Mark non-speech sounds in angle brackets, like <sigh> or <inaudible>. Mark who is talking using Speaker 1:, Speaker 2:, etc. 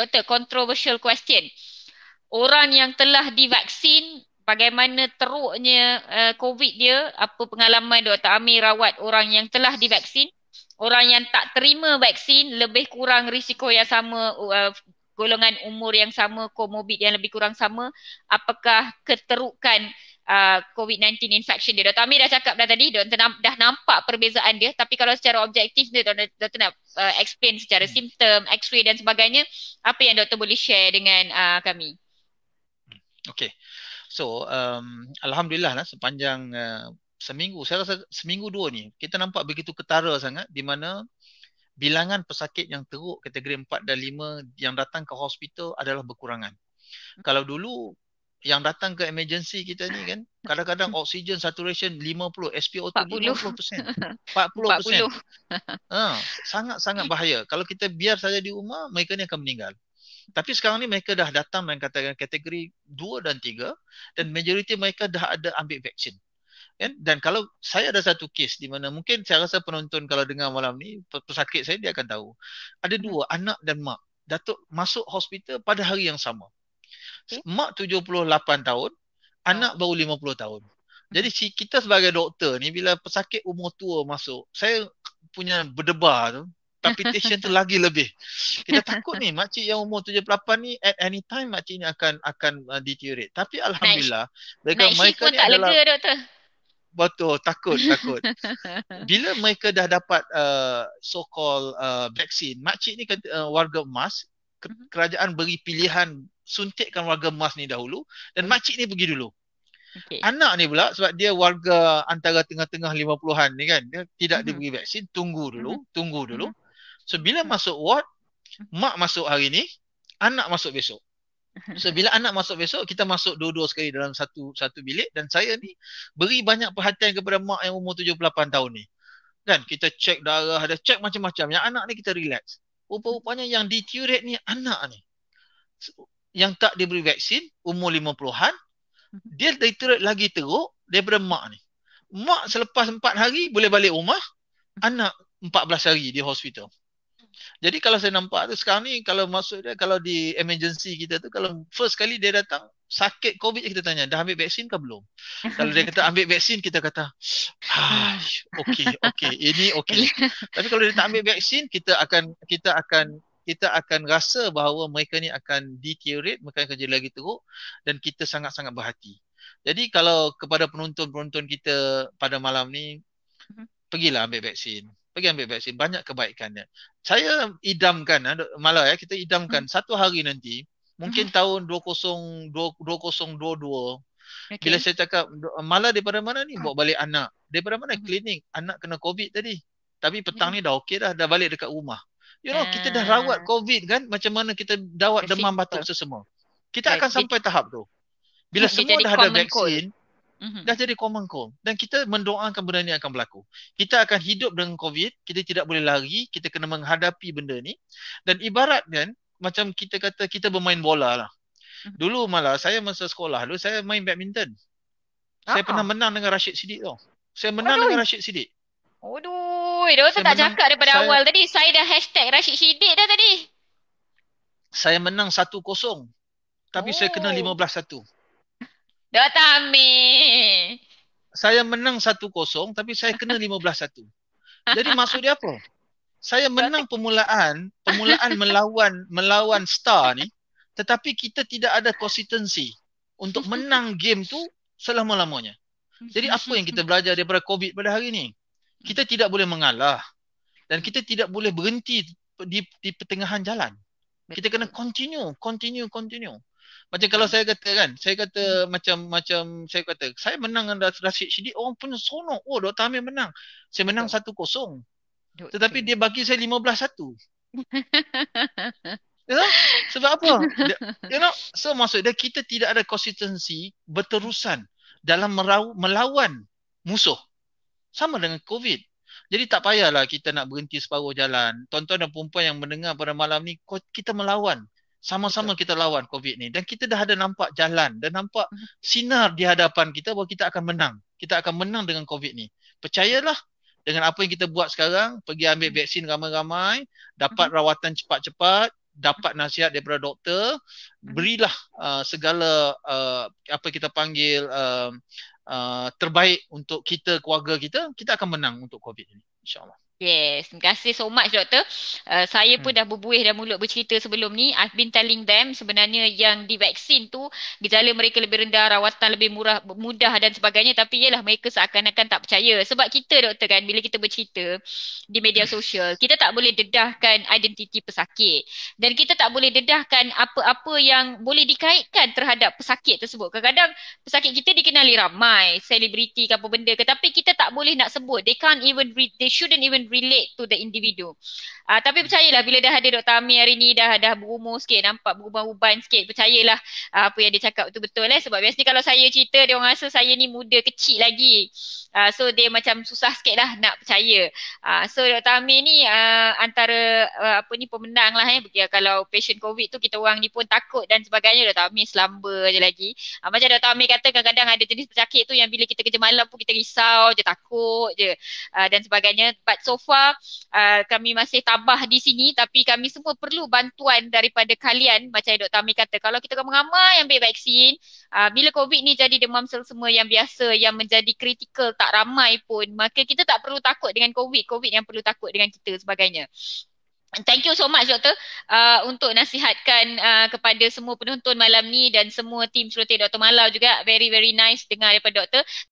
Speaker 1: Doktor, controversial question. Orang yang telah divaksin, bagaimana teruknya uh, COVID dia? Apa pengalaman Dr. Amir rawat orang yang telah divaksin? Orang yang tak terima vaksin, lebih kurang risiko yang sama, uh, golongan umur yang sama, komorbid yang lebih kurang sama. Apakah keterukan uh, eh, COVID-19 infection dia? Dr. Amir dah cakap dah tadi, Dr. dah nampak perbezaan dia. Tapi kalau secara objektif dia, Dr. Nam- uh, explain secara hmm. simptom, x-ray dan sebagainya, apa yang doktor boleh share dengan uh, kami?
Speaker 2: Okay. So, um, Alhamdulillah lah sepanjang uh, seminggu, saya rasa seminggu dua ni, kita nampak begitu ketara sangat di mana bilangan pesakit yang teruk kategori 4 dan 5 yang datang ke hospital adalah berkurangan. Hmm. Kalau dulu yang datang ke emergency kita ni kan <laughs> kadang-kadang oksigen saturation 50 SpO2 40%. 40%. 40%. Ha, sangat-sangat bahaya. Kalau kita biar saja di rumah, mereka ni akan meninggal. Tapi sekarang ni mereka dah datang dan katakan kategori 2 dan 3 dan majoriti mereka dah ada ambil vaksin. Kan? Dan kalau saya ada satu kes di mana mungkin saya rasa penonton kalau dengar malam ni pesakit saya dia akan tahu. Ada dua hmm. anak dan mak datuk masuk hospital pada hari yang sama mak 78 tahun, oh. anak ah. baru 50 tahun. Jadi si kita sebagai doktor ni bila pesakit umur tua masuk, saya punya berdebar tu, palpitation tu <laughs> lagi lebih. Kita takut ni makcik yang umur 78 ni at any time makcik ni akan akan uh, deteriorate. Tapi alhamdulillah, mereka mereka ni tak adalah, doktor. Betul, takut, takut. <laughs> Bila mereka dah dapat uh, so-called uh, vaksin, makcik ni uh, warga emas, mm-hmm. kerajaan beri pilihan suntikkan warga emas ni dahulu dan hmm. makcik ni pergi dulu. Okay. Anak ni pula sebab dia warga antara tengah-tengah 50 puluhan ni kan, dia tidak hmm diberi vaksin, tunggu dulu, hmm tunggu dulu. Hmm. So bila hmm. masuk ward, mak masuk hari ni, anak masuk besok. So <laughs> bila anak masuk besok, kita masuk dua-dua sekali dalam satu satu bilik dan saya ni beri banyak perhatian kepada mak yang umur tujuh 78 tahun ni. Kan kita cek darah, ada cek macam-macam. Yang anak ni kita relax. Rupa-rupanya yang deteriorate ni anak ni. So, yang tak diberi vaksin umur lima puluhan mhm. dia diterut lagi teruk daripada mak ni. Mak selepas empat hari boleh balik rumah, mhm. anak empat belas hari di hospital. Jadi kalau saya nampak tu sekarang ni kalau masuk dia kalau di emergency kita tu kalau first kali dia datang sakit covid kita tanya dah ambil vaksin ke belum. Kalau dia kata ambil vaksin kita kata okey okey ini okey. <laughs> Tapi kalau dia tak ambil vaksin kita akan kita akan kita akan rasa bahawa mereka ni akan deteriorate, mereka akan jadi lagi teruk dan kita sangat-sangat berhati. Jadi kalau kepada penonton-penonton kita pada malam ni, mhm. pergilah ambil vaksin. Pergi ambil vaksin, banyak kebaikannya. Saya idamkan, ah, malah eh, ya, kita idamkan hmm satu hari nanti, mungkin hmm tahun 2022, Okay. Bila saya cakap malah daripada mana ni ah. bawa balik anak. Daripada mana mm klinik anak kena covid tadi. Tapi petang yeah. Mhm. ni dah okey dah dah balik dekat rumah you know uh, kita dah ah. rawat covid kan macam mana kita dawat demam batuk tu semua kita akan sampai tahap tu
Speaker 1: bila dia semua dah ada vaksin
Speaker 2: Mm-hmm. Dah jadi common cold Dan kita mendoakan benda ni akan berlaku Kita akan hidup dengan COVID Kita tidak boleh lari Kita kena menghadapi benda ni Dan ibarat kan Macam kita kata kita bermain bola lah mm-hmm. Dulu malah saya masa sekolah Dulu saya main badminton Aha. Saya ah. pernah menang dengan Rashid Siddiq tau Saya menang Aduh. dengan Rashid Siddiq
Speaker 1: Aduh Ui, dia saya tak menang, cakap daripada saya, awal tadi. Saya dah hashtag Rashid Shidik dah tadi.
Speaker 2: Saya menang 1-0. Tapi oh. saya kena 15-1. Dah tak ambil. Saya menang 1-0 tapi saya kena 15-1. Jadi maksud dia apa? Saya menang permulaan, permulaan melawan melawan star ni tetapi kita tidak ada konsistensi untuk menang game tu selama-lamanya. Jadi apa yang kita belajar daripada COVID pada hari ni? kita tidak boleh mengalah dan kita tidak boleh berhenti di di pertengahan jalan kita kena continue continue continue macam kalau saya kata kan saya kata hmm. macam macam saya kata saya menang dengan Rashid Shidi orang punya sono, oh Dr. Amir menang saya menang satu kosong tetapi dia bagi saya lima belas satu <laughs> You know? Sebab apa? You know? So maksudnya kita tidak ada konsistensi berterusan dalam merau- melawan musuh sama dengan COVID. Jadi tak payahlah kita nak berhenti separuh jalan. Tuan-tuan dan perempuan yang mendengar pada malam ni, kita melawan. Sama-sama kita lawan COVID ni. Dan kita dah ada nampak jalan, dan nampak mhm. sinar di hadapan kita bahawa kita akan menang. Kita akan menang dengan COVID ni. Percayalah dengan apa yang kita buat sekarang, pergi ambil mhm. vaksin ramai-ramai, dapat mhm. rawatan cepat-cepat, dapat nasihat daripada doktor, berilah uh, segala uh, apa kita panggil uh, Uh, terbaik untuk kita keluarga kita kita akan menang untuk covid ini insyaallah
Speaker 1: Yes, terima kasih so much doktor. Uh, saya hmm. pun dah berbuih dan mulut bercerita sebelum ni. I've been telling them sebenarnya yang divaksin tu gejala mereka lebih rendah, rawatan lebih murah, mudah dan sebagainya. Tapi ialah mereka seakan-akan tak percaya. Sebab kita doktor kan bila kita bercerita di media hmm. sosial, kita tak boleh dedahkan identiti pesakit. Dan kita tak boleh dedahkan apa-apa yang boleh dikaitkan terhadap pesakit tersebut. Kadang-kadang pesakit kita dikenali ramai, selebriti ke apa benda ke. Tapi kita tak boleh nak sebut. They can't even, read, they shouldn't even relate to the individu. Uh, tapi percayalah bila dah ada Dr. Amir hari ni dah dah berumur sikit nampak beruban-uban sikit percayalah uh, apa yang dia cakap tu betul eh sebab biasanya kalau saya cerita dia orang rasa saya ni muda kecil lagi. Uh, so dia macam susah sikit lah nak percaya. Uh, so Dr. Amir ni uh, antara uh, apa ni pemenang lah eh ya, kalau patient COVID tu kita orang ni pun takut dan sebagainya Dr. Amir selamba je lagi. Uh, macam Dr. Amir kata kadang-kadang ada jenis pencakit tu yang bila kita kerja malam pun kita risau je takut je uh, dan sebagainya but so far uh, kami masih tabah di sini tapi kami semua perlu bantuan daripada kalian macam Dr. Amir kata kalau kita ramai-ramai ambil vaksin uh, bila covid ni jadi demam sel semua yang biasa yang menjadi kritikal tak ramai pun maka kita tak perlu takut dengan covid covid yang perlu takut dengan kita sebagainya Thank you so much doktor, Uh, untuk nasihatkan uh, kepada semua penonton malam ni dan semua tim Seluruh Dr. Malau juga. Very, very nice dengar daripada doktor.